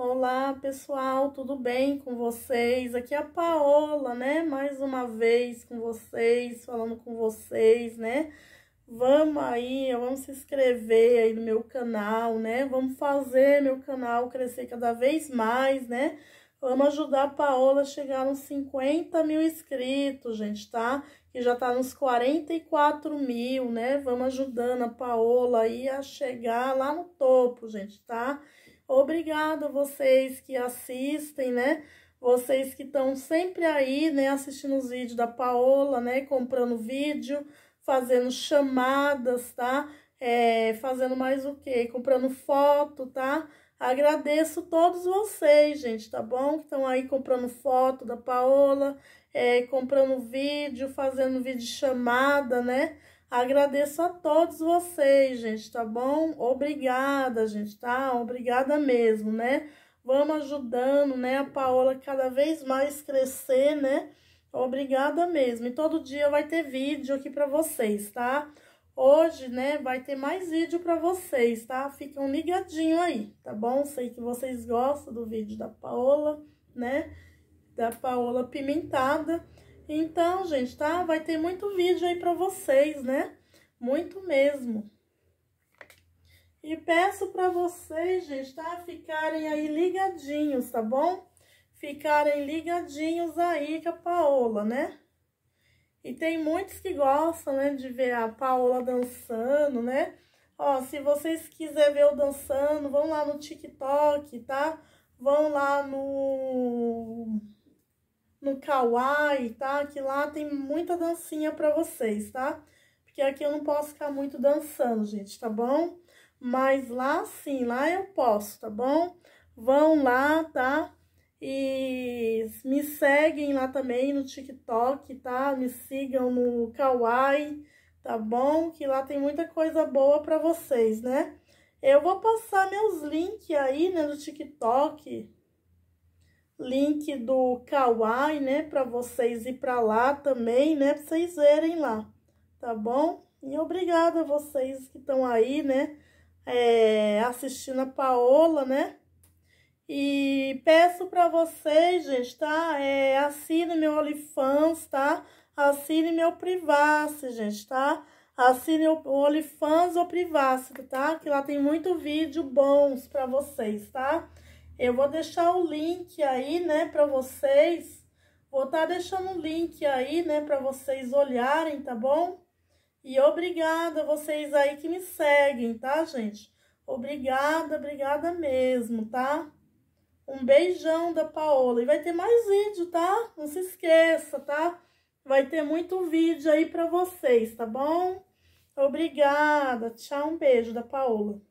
Olá pessoal, tudo bem com vocês? Aqui é a Paola, né? Mais uma vez com vocês, falando com vocês, né? Vamos aí, vamos se inscrever aí no meu canal, né? Vamos fazer meu canal crescer cada vez mais, né? Vamos ajudar a Paola a chegar nos 50 mil inscritos, gente, tá? Que já tá nos 44 mil, né? Vamos ajudando a Paola aí a chegar lá no topo, gente, tá? Tá? Obrigada a vocês que assistem, né? Vocês que estão sempre aí, né, assistindo os vídeos da Paola, né, comprando vídeo, fazendo chamadas, tá? É, fazendo mais o quê? Comprando foto, tá? Agradeço todos vocês, gente, tá bom? Que estão aí comprando foto da Paola, é, comprando vídeo, fazendo vídeo chamada, né? Agradeço a todos vocês, gente, tá bom? Obrigada, gente, tá? Obrigada mesmo, né? Vamos ajudando, né, a Paola cada vez mais crescer, né? Obrigada mesmo. E todo dia vai ter vídeo aqui para vocês, tá? Hoje, né, vai ter mais vídeo para vocês, tá? Ficam ligadinho aí, tá bom? Sei que vocês gostam do vídeo da Paola, né? Da Paola Pimentada. Então, gente, tá? Vai ter muito vídeo aí pra vocês, né? Muito mesmo. E peço pra vocês, gente, tá? Ficarem aí ligadinhos, tá bom? Ficarem ligadinhos aí com a Paola, né? E tem muitos que gostam, né, de ver a Paola dançando, né? Ó, se vocês quiserem ver eu dançando, vão lá no TikTok, tá? Vão lá no no kawaii, tá? Que lá tem muita dancinha pra vocês, tá? Porque aqui eu não posso ficar muito dançando, gente, tá bom? Mas lá sim, lá eu posso, tá bom? Vão lá, tá? E me seguem lá também no TikTok, tá? Me sigam no Kawaii, tá bom? Que lá tem muita coisa boa pra vocês, né? Eu vou passar meus links aí, né, no TikTok, link do Kawaii, né? Para vocês ir para lá também, né? Para vocês verem lá, tá bom? E obrigada a vocês que estão aí, né? É, assistindo a Paola, né? E peço para vocês, gente, tá? É, assine meu OnlyFans, tá? Assine meu Privacy, gente, tá? Assine o OnlyFans ou Privacy, tá? Que lá tem muito vídeo bons para vocês, Tá? Eu vou deixar o link aí, né, para vocês. Vou estar tá deixando o link aí, né, para vocês olharem, tá bom? E obrigada vocês aí que me seguem, tá, gente? Obrigada, obrigada mesmo, tá? Um beijão da Paola. E vai ter mais vídeo, tá? Não se esqueça, tá? Vai ter muito vídeo aí para vocês, tá bom? Obrigada. Tchau, um beijo da Paola.